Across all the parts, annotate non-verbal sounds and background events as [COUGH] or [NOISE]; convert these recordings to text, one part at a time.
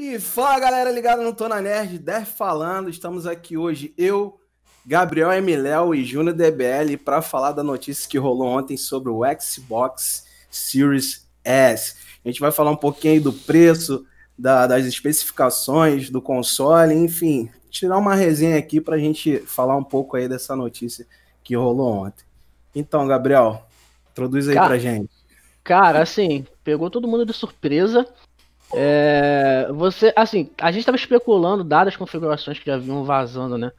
E fala galera ligada no Tona Nerd, Der falando, estamos aqui hoje, eu, Gabriel Emiléo e Júnior DBL, para falar da notícia que rolou ontem sobre o Xbox Series S. A gente vai falar um pouquinho do preço, da, das especificações do console, enfim, tirar uma resenha aqui para a gente falar um pouco aí dessa notícia que rolou ontem. Então, Gabriel, introduz aí para pra gente. Cara, assim, pegou todo mundo de surpresa. É, você, assim, a gente estava especulando, dadas as configurações que já vinham vazando, né?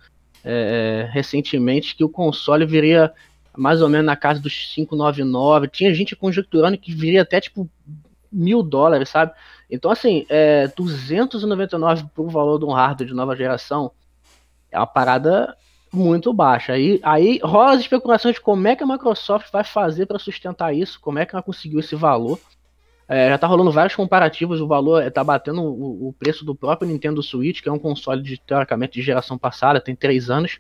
É, é, recentemente, que o console viria mais ou menos na casa dos 599. Tinha gente conjecturando que viria até tipo mil dólares, sabe? Então, assim, é, 299 por valor de um hardware de nova geração é uma parada muito baixa. Aí, aí rola as especulações de como é que a Microsoft vai fazer para sustentar isso, como é que ela conseguiu esse valor. É, já tá rolando vários comparativos, o valor é, tá batendo o, o, preço do próprio Nintendo Switch, que é um console de, teoricamente de geração passada, tem três anos.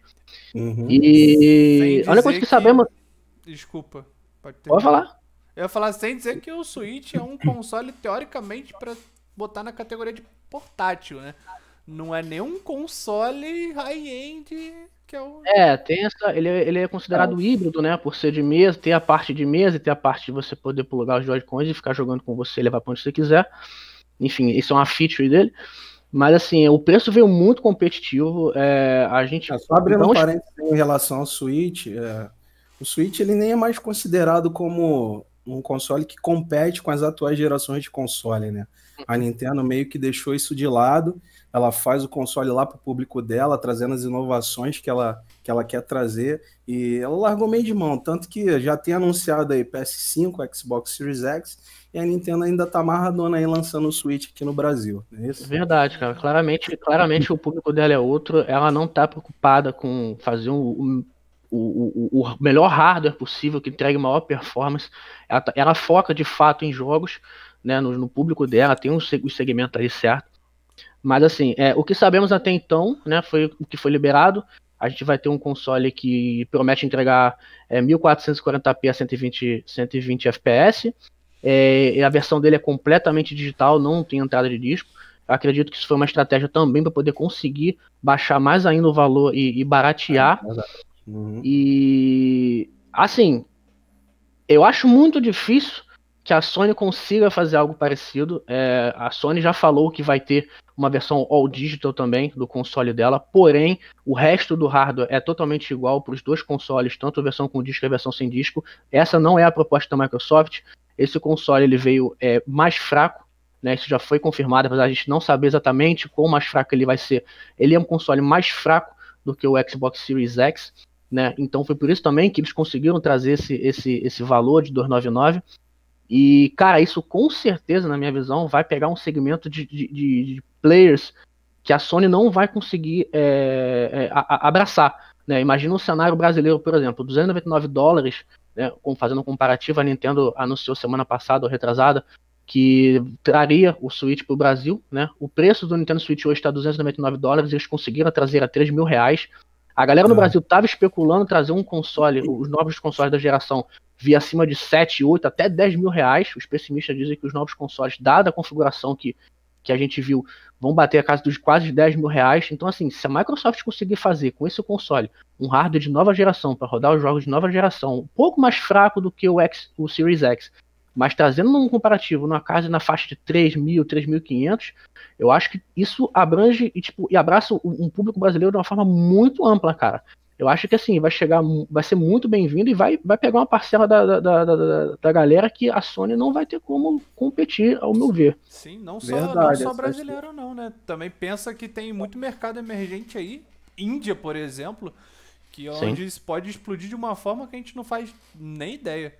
Uhum. E a única coisa que, que sabemos. Desculpa, pode ter. Pode falar. Eu ia falar sem dizer que o Switch é um [COUGHS] console teoricamente para botar na categoria de portátil, né? Não é nenhum console high-end que é o. É, tem essa, ele, é, ele é considerado é híbrido, né? Por ser de mesa, tem a parte de mesa e tem a parte de você poder plugar os Joy-Cons e ficar jogando com você, levar pra onde você quiser. Enfim, isso é uma feature dele. Mas assim, o preço veio muito competitivo. É, a gente. É, só abrindo não... um parênteses em relação ao Switch, é, o Switch ele nem é mais considerado como um console que compete com as atuais gerações de console, né? A uhum. Nintendo meio que deixou isso de lado ela faz o console lá para o público dela, trazendo as inovações que ela, que ela quer trazer, e ela largou meio de mão, tanto que já tem anunciado aí PS5, Xbox Series X, e a Nintendo ainda tá amarradona aí lançando o Switch aqui no Brasil, é isso? Verdade, cara, claramente, claramente o público dela é outro, ela não tá preocupada com fazer um, um... O, o, o, melhor hardware possível, que entregue maior performance. Ela, tá, ela foca de fato em jogos, né, no, no público dela, tem um, segmento aí certo. Mas assim, é, o que sabemos até então, né, foi o que foi liberado. A gente vai ter um console que promete entregar é, 1440p a 120, 120 FPS. É, a versão dele é completamente digital, não tem entrada de disco. Eu acredito que isso foi uma estratégia também para poder conseguir baixar mais ainda o valor e, e baratear. É uhum. E assim, eu acho muito difícil que a Sony consiga fazer algo parecido. É, a Sony já falou que vai ter uma versão all digital também do console dela, porém o resto do hardware é totalmente igual para os dois consoles, tanto a versão com disco e a versão sem disco. Essa não é a proposta da Microsoft. Esse console ele veio é, mais fraco né, isso já foi confirmado, apesar de a gente não saber exatamente quão mais fraco ele vai ser. Ele é um console mais fraco do que o Xbox Series X, né? Então foi por isso também que eles conseguiram trazer esse, esse, esse valor de 299. E, cara, isso com certeza, na minha visão, vai pegar um segmento de, de, de players que a Sony não vai conseguir é, é, abraçar. Né? Imagina um cenário brasileiro, por exemplo, 299 dólares, né, fazendo um comparativo, a Nintendo anunciou semana passada ou retrasada que traria o Switch para o Brasil. Né? O preço do Nintendo Switch hoje está 299 dólares, eles conseguiram trazer a 3 mil reais. A galera no é. Brasil estava especulando trazer um console, os novos consoles da geração, via acima de 7, 8, até 10 mil reais. Os pessimistas dizem que os novos consoles, dada a configuração que, que a gente viu, vão bater a casa dos quase 10 mil reais. Então, assim, se a Microsoft conseguir fazer com esse console um hardware de nova geração, para rodar os jogos de nova geração, um pouco mais fraco do que o, X, o Series X, mas trazendo um comparativo numa casa na faixa de 3 mil, 3.500, eu acho que isso abrange e, tipo, e abraça um público brasileiro de uma forma muito ampla, cara. Eu acho que assim, vai chegar, vai ser muito bem-vindo e vai, vai pegar uma parcela da, da, da, da, galera que a Sony não vai ter como competir, ao meu ver. Sim, não só, Verdade, não só brasileiro, não, né? Também pensa que tem muito mercado emergente aí, Índia, por exemplo, que é onde isso pode explodir de uma forma que a gente não faz nem ideia.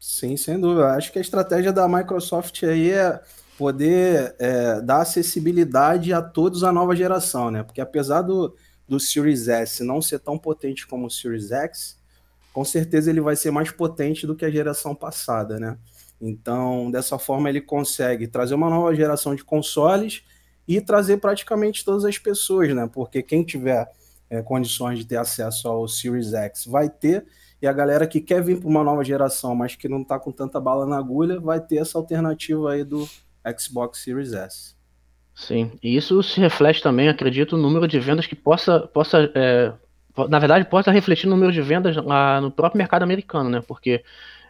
Sim, sem dúvida. Acho que a estratégia da Microsoft aí é poder é, dar acessibilidade a todos a nova geração, né? Porque apesar do do Series S não ser tão potente como o Series X, com certeza ele vai ser mais potente do que a geração passada, né? Então, dessa forma, ele consegue trazer uma nova geração de consoles e trazer praticamente todas as pessoas, né? Porque quem tiver é, condições de ter acesso ao Series X vai ter, e a galera que quer vir para uma nova geração, mas que não está com tanta bala na agulha, vai ter essa alternativa aí do Xbox Series S. Sim, e isso se reflete também, acredito, no número de vendas que possa, possa é, na verdade, possa refletir no número de vendas lá no próprio mercado americano, né? Porque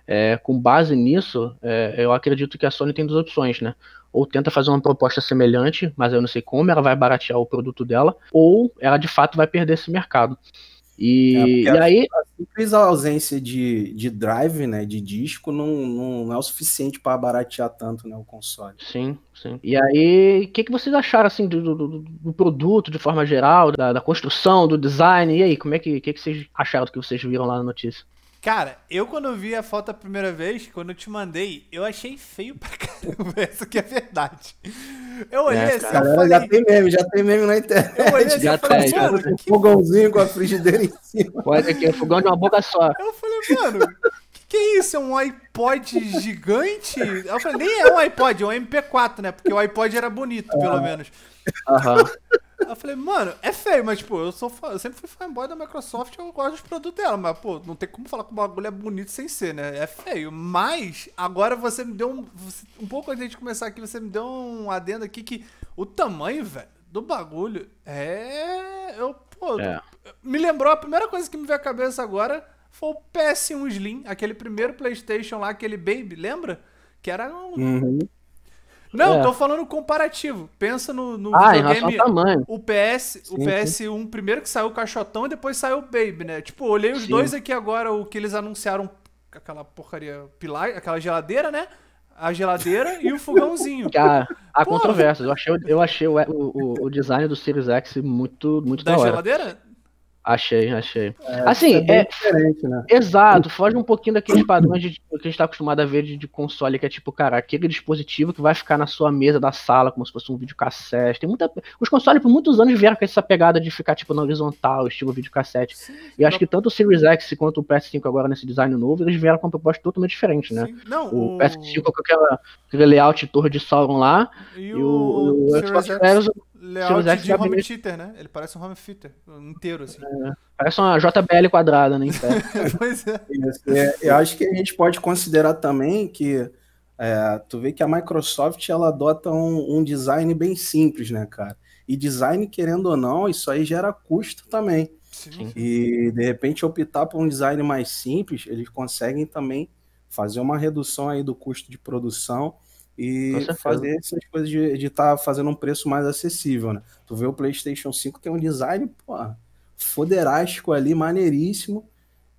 é, com base nisso, é, eu acredito que a Sony tem duas opções, né? Ou tenta fazer uma proposta semelhante, mas eu não sei como, ela vai baratear o produto dela, ou ela de fato vai perder esse mercado. E, é, e aí. A talvez a ausência de, de drive, né, de disco, não, não, é o suficiente para baratear tanto né, o console. Sim, sim. E aí, o que, que vocês acharam assim do, do, do produto de forma geral, da, da, construção, do design? E aí, como é que, que, que vocês acharam do que vocês viram lá na notícia? Cara, eu quando vi a foto a primeira vez, quando eu te mandei, eu achei feio pra [LAUGHS] caramba. Essa que é verdade. Eu olhei é, assim. Galera, falei... já tem meme, já tem meme na internet. Eu olhei assim, já tá, falei, tem. fogãozinho com a frigideira em cima. Pode aqui, é fogão de uma boca só. Eu falei, mano, que, que é isso? É um iPod gigante? Eu falei, nem é um iPod, é um MP4, né? Porque o iPod era bonito, pelo é. menos. Aham eu falei, mano, é feio, mas tipo, eu sou fã, eu sempre fui fanboy da Microsoft, eu gosto dos produtos dela, mas pô, não tem como falar que o bagulho é bonito sem ser, né? É feio. Mas agora você me deu um. Um pouco antes de começar aqui, você me deu um adendo aqui que o tamanho, velho, do bagulho é. Eu, pô, é. me lembrou, a primeira coisa que me veio à cabeça agora foi o PS1 Slim, aquele primeiro Playstation lá, aquele Baby, lembra? Que era um. Uhum não, é. tô falando comparativo. Pensa no, no ah, videogame. Em tamanho. O PS, sim, o PS1 um, primeiro que saiu o caixotão e depois saiu o Baby, né? Tipo, olhei os sim. dois aqui agora, o que eles anunciaram aquela porcaria pilar, aquela geladeira, né? A geladeira e o [LAUGHS] fogãozinho. Cara, há controvérsias. Eu achei, eu achei é, o, o, o design do Series X muito, muito da, da hora. geladeira? Achei, achei. É, assim, é, é diferente, né? Exato, foge um pouquinho daqueles padrões de, que a gente tá acostumado a ver de, de, console, que é tipo, cara, aquele dispositivo que vai ficar na sua mesa da sala, como se fosse um videocassete. Tem muita. Os consoles por muitos anos vieram com essa pegada de ficar, tipo, na horizontal, estilo videocassete. Sim, e acho que tanto o Series X quanto o PS5 agora nesse design novo, eles vieram com uma proposta totalmente diferente, né? Não, o, o PS5 com aquela, aquele layout torre de Sauron lá, e, e o, o, o Xbox X... Series Layout de home theater, né? Ele parece um home theater inteiro, assim. É, parece uma JBL quadrada, né? [LAUGHS] pois é. é. Eu acho que a gente pode considerar também que é, tu vê que a Microsoft ela adota um, um, design bem simples, né, cara? E design, querendo ou não, isso aí gera custo também. Sim. E de repente optar por um design mais simples, eles conseguem também fazer uma redução aí do custo de produção e fazer essas coisas de estar tá fazendo um preço mais acessível, né? Tu vê o PlayStation 5 tem um design, pô, foderástico ali, maneiríssimo,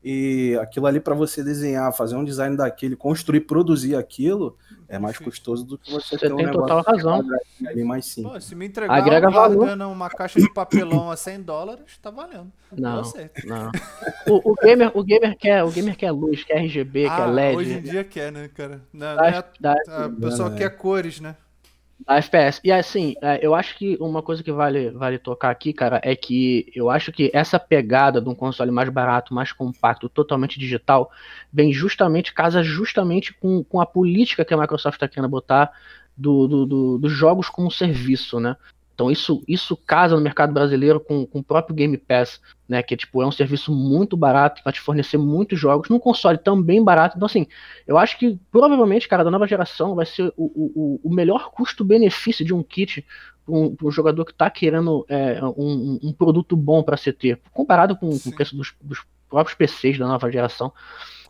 e aquilo ali para você desenhar, fazer um design daquele, construir, produzir aquilo, é mais custoso do que você, você ter um tem total razão. Ali mais sim. Pô, se me entregar uma, valor. uma caixa de papelão a 100 dólares, tá valendo. Não, não. O, o, gamer, o gamer quer, o gamer quer luz, quer RGB, ah, quer LED. Hoje em dia quer, né, cara? Não, da, é, a, a pessoa quer é. cores, né? A FPS. E assim, é, eu acho que uma coisa que vale, vale tocar aqui, cara, é que eu acho que essa pegada de um console mais barato, mais compacto, totalmente digital, vem justamente, casa justamente com, com a política que a Microsoft está querendo botar do, do, do, dos jogos como serviço, né? Então isso, isso casa no mercado brasileiro com, com o próprio Game Pass, né? Que tipo, é um serviço muito barato para vai te fornecer muitos jogos num console também barato. Então, assim, eu acho que provavelmente, cara, da nova geração vai ser o, o, o melhor custo-benefício de um kit para um, um, jogador que está querendo é, um, um, produto bom para CT, comparado com, com, o preço dos, dos próprios PCs da nova geração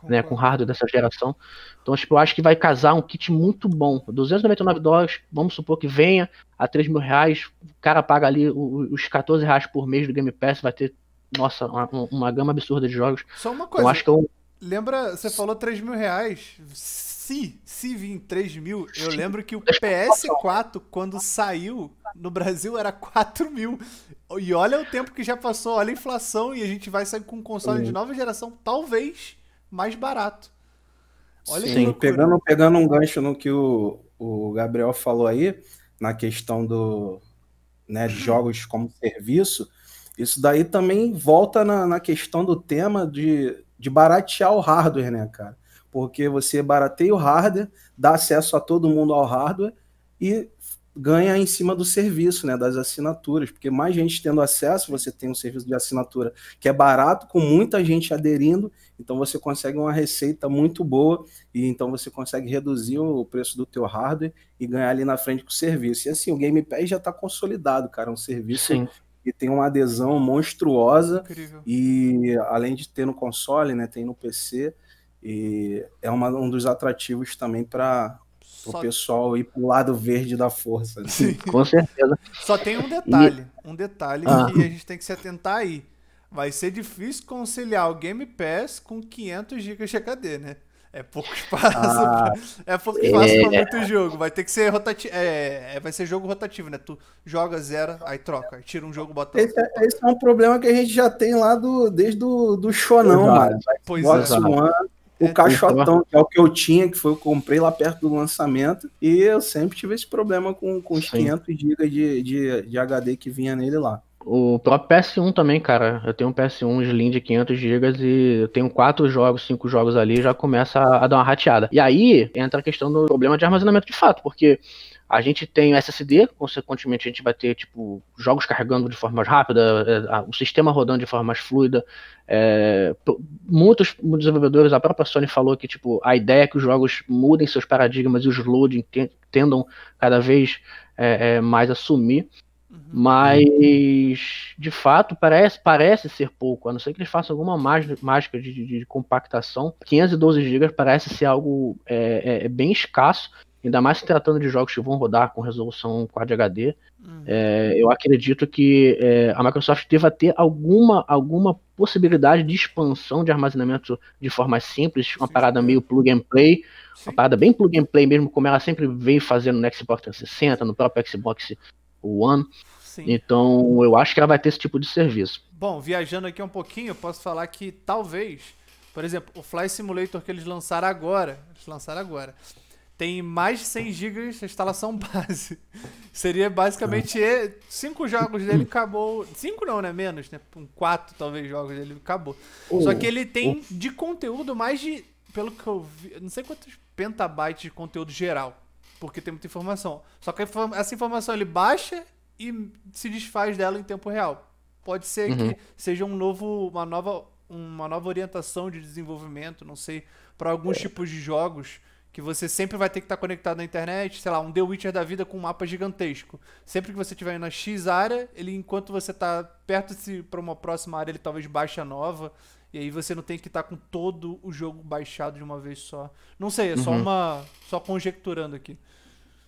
né, com hardware dessa geração. Então, tipo, eu acho que vai casar um kit muito bom. 299 dólares, vamos supor que venha a 3 mil reais, o cara paga ali os 14 reais por mês do Game Pass, vai ter, nossa, uma, uma gama absurda de jogos. Só uma coisa, eu acho que eu... lembra, você falou 3 mil reais, se, se vir 3 mil, eu lembro que o PS4, quando saiu no Brasil, era 4 mil. E olha o tempo que já passou, olha a inflação, e a gente vai sair com um console de nova geração, talvez mais barato. Olha Sim, pegando, pegando um gancho no que o, o Gabriel falou aí, na questão do né, jogos como serviço, isso daí também volta na, na questão do tema de, de baratear o hardware, né, cara? Porque você barateia o hardware, dá acesso a todo mundo ao hardware e ganha em cima do serviço, né, das assinaturas, porque mais gente tendo acesso, você tem um serviço de assinatura que é barato, com muita gente aderindo, então você consegue uma receita muito boa e então você consegue reduzir o preço do teu hardware e ganhar ali na frente com o serviço. E assim, o Game Pass já está consolidado, cara, é um serviço Sim. que tem uma adesão monstruosa Incrível. e além de ter no console, né, tem no PC e é uma, um dos atrativos também para só... O pessoal ir pro lado verde da força. Né? Sim. Com certeza. Só tem um detalhe. E... Um detalhe ah. que a gente tem que se atentar aí. Vai ser difícil conciliar o Game Pass com 500 GB de HD, né? É pouco espaço. Ah, pra... É pouco espaço é... pra muito jogo. Vai ter que ser rotativo. É, é... Vai ser jogo rotativo, né? Tu joga, zero, aí troca. Aí tira um jogo, bota esse, é, esse é um problema que a gente já tem lá do... desde do, do Shonão, mano. Pois é. One, o é. caixotão, então- que é o que eu tinha, que foi eu comprei lá perto do lançamento, e eu sempre tive esse problema com, com os 500 GB de, de, de HD que vinha nele lá. O próprio PS1 também, cara. Eu tenho um PS1 Slim de 500 GB e eu tenho quatro jogos, cinco jogos ali, já começa a dar uma rateada. E aí entra a questão do problema de armazenamento de fato, porque a gente tem o SSD, consequentemente a gente vai ter tipo jogos carregando de forma mais rápida, é, o sistema rodando de forma mais fluida. É, muitos, muitos desenvolvedores, a própria Sony falou que tipo a ideia é que os jogos mudem seus paradigmas e os loading tendam cada vez é, é, mais a sumir. Uhum. Mas, de fato, parece, parece ser pouco, a não ser que eles façam alguma mágica de, de, de compactação. 512 GB parece ser algo é, é, é bem escasso ainda mais se tratando de jogos que vão rodar com resolução Quad HD, hum. é, eu acredito que é, a Microsoft deva ter alguma, alguma possibilidade de expansão de armazenamento de forma simples, uma Sim. parada meio plug and play, Sim. uma parada bem plug and play mesmo, como ela sempre vem fazendo no Xbox 360, no próprio Xbox One. Sim. Então eu acho que ela vai ter esse tipo de serviço. Bom, viajando aqui um pouquinho, eu posso falar que talvez, por exemplo, o Fly Simulator que eles lançaram agora, eles lançaram agora, tem mais de 100 GB de instalação [LAUGHS] base. Seria basicamente é. cinco jogos dele acabou. Cinco não, né? Menos, né? quatro talvez jogos dele acabou. Oh, Só que ele tem oh. de conteúdo mais de, pelo que eu vi, não sei quantos petabytes de conteúdo geral, porque tem muita informação. Só que essa informação ele baixa e se desfaz dela em tempo real. Pode ser uhum. que seja um novo, uma nova, uma nova orientação de desenvolvimento, não sei, para alguns é. tipos de jogos que você sempre vai ter que estar tá conectado na internet, sei lá, um The Witcher da vida com um mapa gigantesco. Sempre que você estiver na X área, ele enquanto você está perto de para uma próxima área, ele talvez baixe nova. E aí você não tem que estar tá com todo o jogo baixado de uma vez só. Não sei, é só uhum. uma. só conjecturando aqui.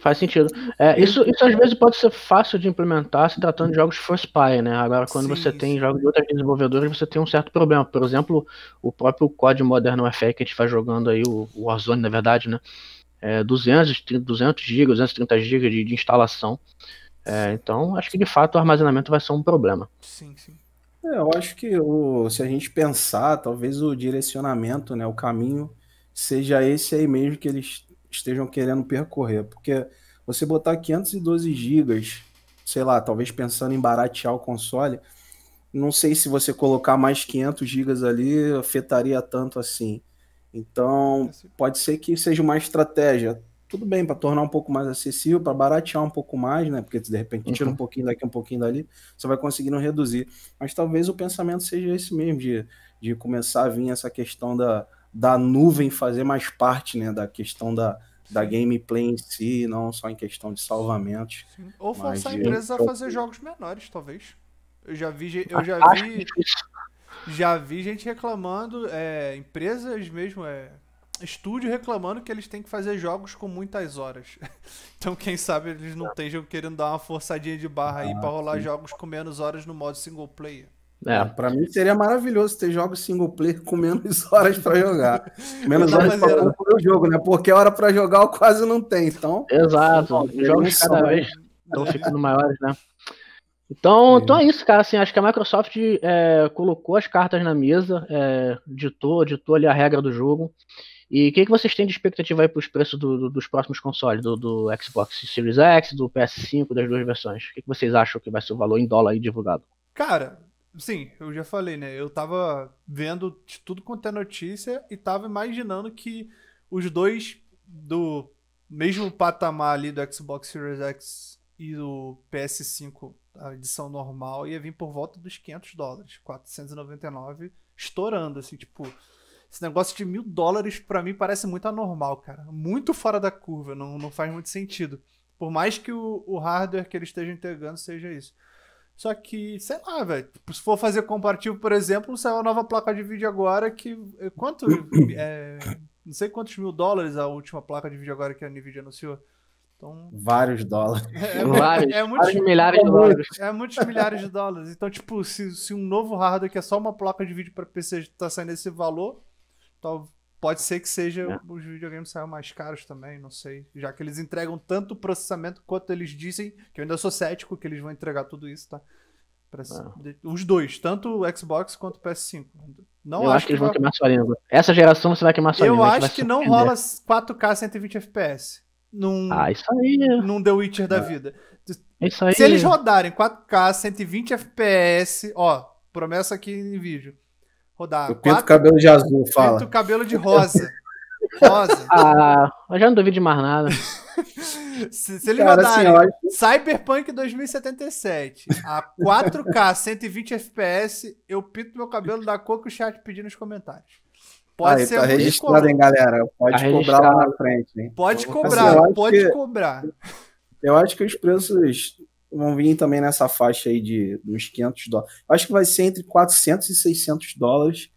Faz sentido. É, isso, isso às vezes pode ser fácil de implementar se tratando de jogos first party, né? Agora, quando Sim, você tem jogos de outras desenvolvedoras, você tem um certo problema. Por exemplo, o próprio COD Modern Warfare que a gente vai tá jogando aí, o Warzone, na verdade, né? É 200, 200 GB, 230 GB de, de instalação. É, então, acho que de fato o armazenamento vai ser um problema. Sim, sim. É, eu acho que o, se a gente pensar, talvez o direcionamento, né, o caminho, seja esse aí mesmo que eles estejam querendo percorrer. Porque você botar 512 gigas, sei lá, talvez pensando em baratear o console, não sei se você colocar mais 500 gigas ali afetaria tanto assim. Então, pode ser que seja uma estratégia. Tudo bem, para tornar um pouco mais acessível, para baratear um pouco mais, né? Porque de repente uhum. tira um uhum. pouquinho daqui, um pouquinho dali, você vai conseguindo reduzir. Mas talvez o pensamento seja esse mesmo, de, de começar a vir essa questão da, da nuvem fazer mais parte né, da questão da, da gameplay em si, não só em questão de salvamentos. Ou forçar empresas eu... a fazer jogos menores, talvez. Eu já vi, eu ah, já ah, vi, [LAUGHS] já vi gente reclamando, é, empresas mesmo, é, estúdio reclamando que eles têm que fazer jogos com muitas horas. [LAUGHS] Então, quem sabe eles não estejam querendo dar uma forçadinha de barra aí para ah, rolar sim. jogos com menos horas no modo single player. É. Ah, para mim seria maravilhoso ter jogos single player com menos [LAUGHS] horas para jogar. Menos então, horas para comprar é- o jogo, né? Porque hora para jogar eu quase não tem, então. Exato. Os jogos cada são. vez estão ficando maiores, né? Então, é. então é isso, cara. Assim, acho que a Microsoft é, colocou as cartas na mesa, é, ditou, ditou ali a regra do jogo. E o que, que vocês têm de expectativa aí para os preços do, do, dos próximos consoles, do, do, Xbox Series X, do PS5, das duas versões? O que, que vocês acham que vai ser o valor em dólar aí divulgado? Cara, Sim, eu já falei, né? Eu tava vendo de tudo quanto é notícia e tava imaginando que os dois do mesmo patamar ali do Xbox Series X e do PS5, a edição normal, ia vir por volta dos 500 dólares, 499, estourando, assim, tipo... Esse negócio de mil dólares para mim parece muito anormal, cara. Muito fora da curva, não, não faz muito sentido. Por mais que o, o hardware que ele esteja entregando seja isso. Só que, sei lá, velho. Se for fazer comparativo, por exemplo, saiu uma nova placa de vídeo agora que. Eh, quanto. É, [COUGHS] não sei quantos mil dólares a última placa de vídeo agora que a Nvidia anunciou. Então, vários dólares. [LAUGHS] É, vários, é muitos, vários milhares de é dólares. É muitos milhares de dólares. Então, tipo, se, se um novo hardware que é só uma placa de vídeo para PC está saindo esse valor, Pode ser que seja é. os videogames saiam mais caros também, não sei. Já que eles entregam tanto processamento quanto eles dizem, que eu ainda sou cético que eles vão entregar tudo isso, tá? Pra... É. Os dois, tanto o Xbox quanto o PS5. Não eu acho, acho que eles vão queimar sua língua. Essa geração você vai queimar sua eu língua. Eu acho que não rola 4K 120 FPS. Num, ah, isso aí. É. Num The Witcher é. da vida. Isso aí. Se eles é. rodarem 4K 120 FPS, ó, promessa aqui em vídeo rodar. Eu pinto o cabelo de azul, fala. Pinto cabelo de rosa. Rosa. [LAUGHS] Ah, eu já não duvido de mais nada. [LAUGHS] se, se ele mandar assim, Cyberpunk 2077 a 4K 120 FPS, eu pinto meu cabelo da cor que o chat pediu nos comentários. Pode Aí, ser tá registrado, hein, galera? Pode tá cobrar lá na frente. Hein? Pode cobrar, assim, pode que... cobrar. Eu acho que os preços vão vir também nessa faixa aí de uns 500 dólares. Acho que vai ser entre 400 e 600 dólares,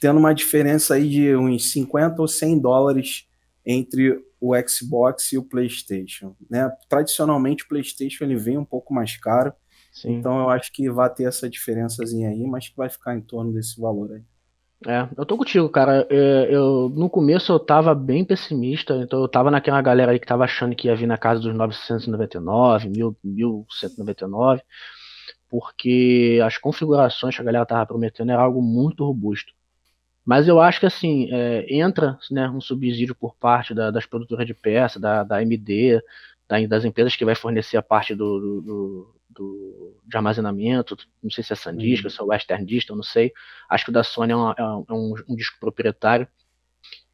tendo uma diferença aí de uns 50 ou 100 dólares entre o Xbox e o PlayStation, né? Tradicionalmente o PlayStation ele vem um pouco mais caro. Sim. Então eu acho que vai ter essa diferençazinha aí, mas que vai ficar em torno desse valor aí. É, eu tô contigo, cara. É, eu, no começo eu tava bem pessimista, então eu tava naquela galera aí que tava achando que ia vir na casa dos 999, 1199, porque as configurações que a galera tava prometendo era algo muito robusto. Mas eu acho que assim, é, entra né, um subsídio por parte da, das produtoras de peça, da, da AMD, da, das empresas que vai fornecer a parte do, do, do, de armazenamento, não sei se é sandisk, uhum. se é Western eu não sei. Acho que o da Sony é, uma, é, é um, um, disco proprietário.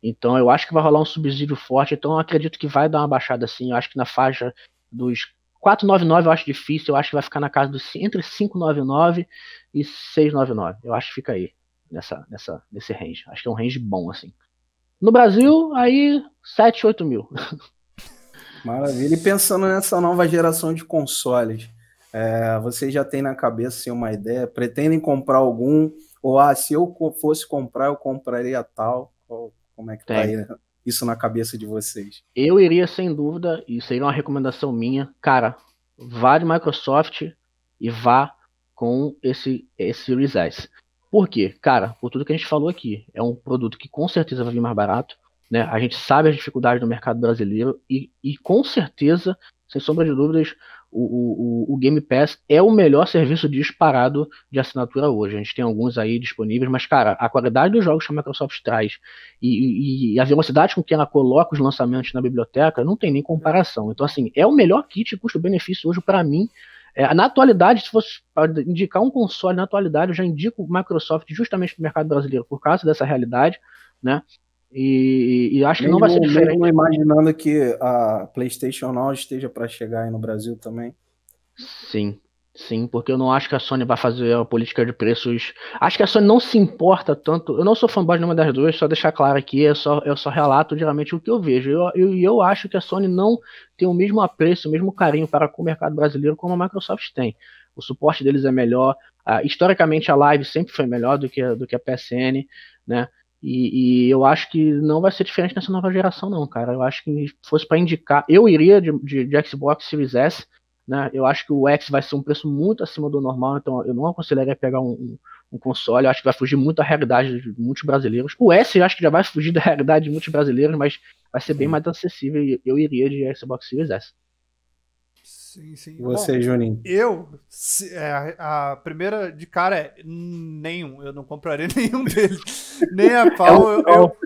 Então eu acho que vai rolar um subsídio forte, então eu acredito que vai dar uma baixada assim. Eu acho que na faixa dos 499 eu acho difícil, eu acho que vai ficar na casa dos entre 599 e 699. Eu acho que fica aí nessa, nessa, nesse range. Acho que é um range bom assim. No Brasil, aí 7, 8 mil. [LAUGHS] Maravilha. E pensando nessa nova geração de consoles, é, vocês já têm na cabeça assim, uma ideia? Pretendem comprar algum? Ou ah, se eu fosse comprar, eu compraria tal? Ou, como é que tá Tem. tá aí, né? isso na cabeça de vocês? Eu iria, sem dúvida, e seria uma recomendação minha, cara, vá de Microsoft e vá com esse, esse Series S. Por quê? Cara, por tudo que a gente falou aqui, é um produto que com certeza vai vir mais barato, né? A gente sabe as dificuldades do mercado brasileiro e, e com certeza, sem sombra de dúvidas, o, o, o, Game Pass é o melhor serviço disparado de assinatura hoje. A gente tem alguns aí disponíveis, mas, cara, a qualidade dos jogos que a Microsoft traz e, e, e a velocidade com que ela coloca os lançamentos na biblioteca não tem nem comparação. Então, assim, é o melhor kit custo-benefício hoje para mim. É, na atualidade, se fosse indicar um console na atualidade, eu já indico o Microsoft justamente para o mercado brasileiro por causa dessa realidade. Né? E, e, acho que mesmo, não vai ser diferente. Mesmo imaginando que a PlayStation não esteja para chegar aí no Brasil também. Sim, sim, porque eu não acho que a Sony vai fazer a política de preços. Acho que a Sony não se importa tanto. Eu não sou fã de nenhuma das duas, só deixar claro aqui, eu só, eu só relato geralmente o que eu vejo. E eu, eu, eu acho que a Sony não tem o mesmo apreço, o mesmo carinho para com o mercado brasileiro como a Microsoft tem. O suporte deles é melhor. Ah, historicamente, a live sempre foi melhor do que, do que a PSN, né? E, e, eu acho que não vai ser diferente nessa nova geração, não, cara. Eu acho que fosse para indicar, eu iria de, de, de, Xbox Series S, né? Eu acho que o X vai ser um preço muito acima do normal, então eu não aconselharia pegar um, um, um console. Eu acho que vai fugir muito da realidade de muitos brasileiros. O S eu acho que já vai fugir da realidade de muitos brasileiros, mas vai ser bem mais acessível e eu iria de Xbox Series S. Sim, sim. Você, Bom, Juninho? Eu, se, é, a primeira de cara é nenhum. Eu não comprarei [LAUGHS] nenhum deles. Nem a é pau. É um, eu, eu,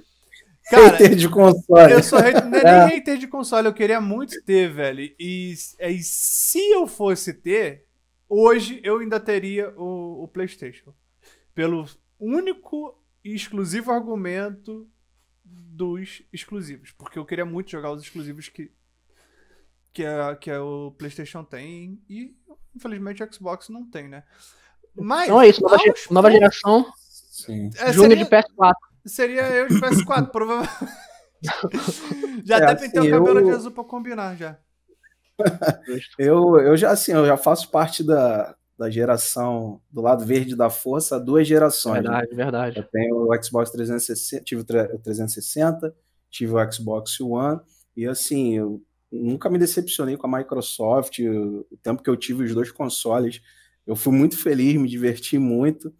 hater de console. Eu sou hater, nem, é, [LAUGHS] é. nem hater de console. Eu queria muito ter, velho. E, é, e se eu fosse ter, hoje eu ainda teria o, o PlayStation. Pelo único e exclusivo argumento dos exclusivos. Porque eu queria muito jogar os exclusivos que que, é que é o PlayStation tem e, infelizmente, o Xbox não tem, né? Mas. Então é isso, nova, nova geração. Sim. É, seria, de PS4. Seria eu de PS4, [LAUGHS] provavelmente. [LAUGHS] já é, até assim, pintei o cabelo eu... de azul pra combinar já. [LAUGHS] eu, eu já assim, eu já faço parte da, da geração do lado verde da força há duas gerações. Né? Verdade, né? verdade. Eu tenho o Xbox 360, tive o 360, tive o Xbox One, e assim, eu nunca me decepcionei com a Microsoft, o, tempo que eu tive os dois consoles, eu fui muito feliz, me diverti muito.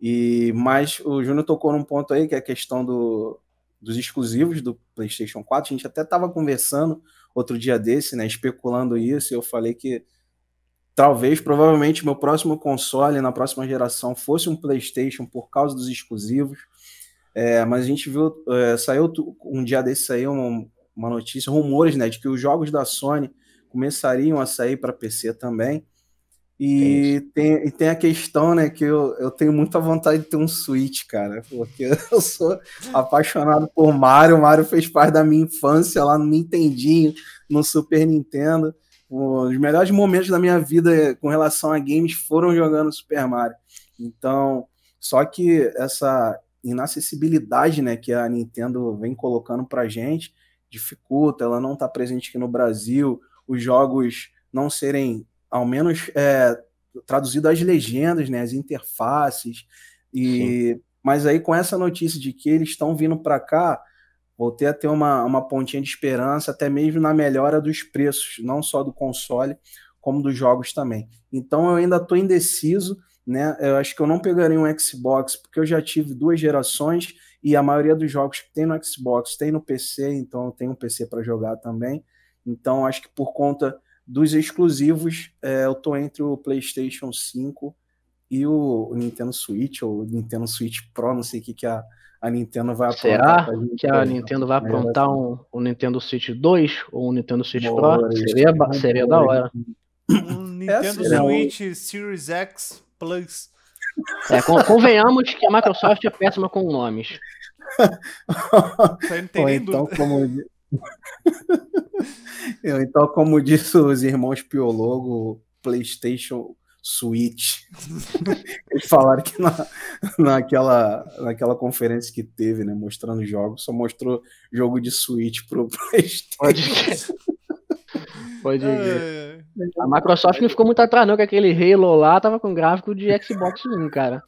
E mas o Júnior tocou num ponto aí que é a questão do, dos exclusivos do PlayStation 4. A gente até estava conversando outro dia desse, né, especulando isso, e eu falei que talvez, provavelmente, meu próximo console na próxima geração fosse um PlayStation por causa dos exclusivos. É, mas a gente viu, é, saiu um dia desse aí um, uma notícia, rumores, né, de que os jogos da Sony começariam a sair para PC também. E tem, e tem a questão, né, que eu, eu tenho muita vontade de ter um Switch, cara, porque [LAUGHS] eu sou apaixonado por Mario. Mario fez parte da minha infância lá no Nintendinho, no Super Nintendo. Os melhores momentos da minha vida com relação a games foram jogando Super Mario. Então, só que essa inacessibilidade, né, que a Nintendo vem colocando pra gente, dificulta, ela não está presente aqui no Brasil, os jogos não serem, ao menos, é, traduzidos às legendas, né, as interfaces. E, Sim. mas aí, com essa notícia de que eles estão vindo para cá, voltei a ter uma, uma pontinha de esperança, até mesmo na melhora dos preços, não só do console, como dos jogos também. Então, eu ainda estou indeciso. Né? Eu acho que eu não pegaria um Xbox, porque eu já tive duas gerações e a maioria dos jogos que tem no Xbox tem no PC, então eu tenho um PC para jogar também. Então acho que por conta dos exclusivos, é, eu tô entre o PlayStation 5 e o, Nintendo Switch, ou Nintendo Switch Pro, não sei o que, que a, a Nintendo vai Será gente, que a Nintendo vai é, aprontar um, um Nintendo Switch 2 ou um Nintendo Switch Boa, Pro? Seria, é seria da hora. o é Nintendo é, Switch Series X Plus. É, convenhamos que a Microsoft é péssima com nomes. Isso aí não tem Ou então, Como... Eu, então, como disse os irmãos Piologo, PlayStation Switch. [LAUGHS] Eles falaram que na, naquela, naquela conferência que teve, né, mostrando jogos, só mostrou jogo de Switch pro [LAUGHS] PlayStation. Pode É. A Microsoft não ficou muito atrás, não, que aquele Halo lá tava com gráfico de Xbox One cara.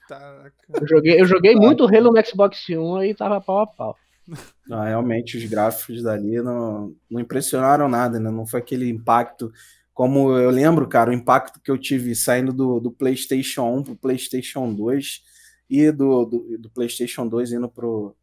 eu joguei, eu joguei muito Halo no Xbox One e tava pau a pau. Não, [LAUGHS] ah, realmente os gráficos dali não, não impressionaram nada, né? Não foi aquele impacto. Como eu lembro, cara, o impacto que eu tive saindo do, do PlayStation 1 pro PlayStation 2 e do, do, do PlayStation 2 indo pro,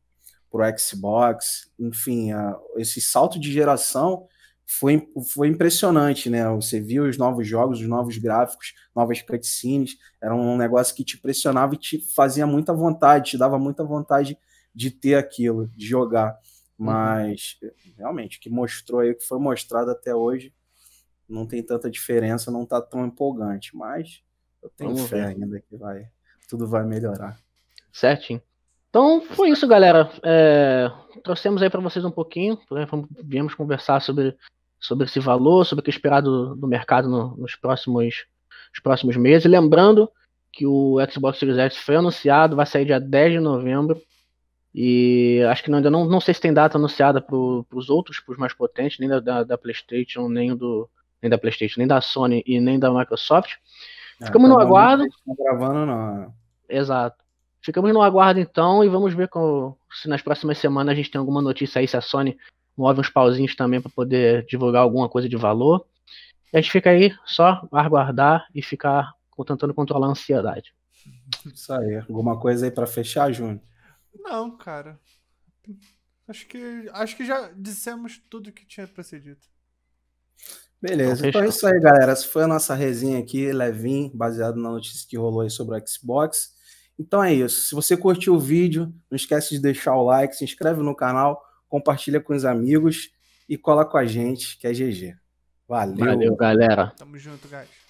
pro Xbox, enfim, a, esse salto de geração foi, foi impressionante, né? Você viu os novos jogos, os novos gráficos, novas cutscenes, era um negócio que te impressionava e te fazia muita vontade, te dava muita vontade de ter aquilo, de jogar. Uhum. Mas realmente, o que mostrou aí, o que foi mostrado até hoje, não tem tanta diferença, não tá tão empolgante, mas eu tenho Vamos fé ver. ainda que vai, tudo vai melhorar. Certinho. Então foi isso, galera. É, trouxemos aí para vocês um pouquinho. Viemos conversar sobre, sobre esse valor, sobre o que esperar do, do mercado no, nos próximos, nos próximos meses. Lembrando que o Xbox Series X foi anunciado, vai sair dia 10 de novembro. E acho que não, ainda não, não sei se tem data anunciada para os outros, para os mais potentes, nem da, da, da, PlayStation, nem do nem da PlayStation, nem da Sony e nem da Microsoft. É, Ficamos é, no né? aguardo. Não tá gravando, não. Né? Exato. Ficamos no aguardo então e vamos ver se nas próximas semanas a gente tem alguma notícia aí, se a Sony move uns pauzinhos também para poder divulgar alguma coisa de valor. E a gente fica aí só aguardar e ficar tentando controlar a ansiedade. Isso aí. Alguma coisa aí para fechar, Júnior? Não, cara. Acho que, acho que já dissemos tudo que tinha para ser dito. Beleza, então, então é isso aí, galera. Essa foi a nossa resinha aqui, levinho, baseado na notícia que rolou aí sobre o Xbox. Então é isso. Se você curtiu o vídeo, não esquece de deixar o like, se inscreve no canal, compartilha com os amigos e cola com a gente, que é GG. Valeu. Valeu, galera. Tamo junto, guys.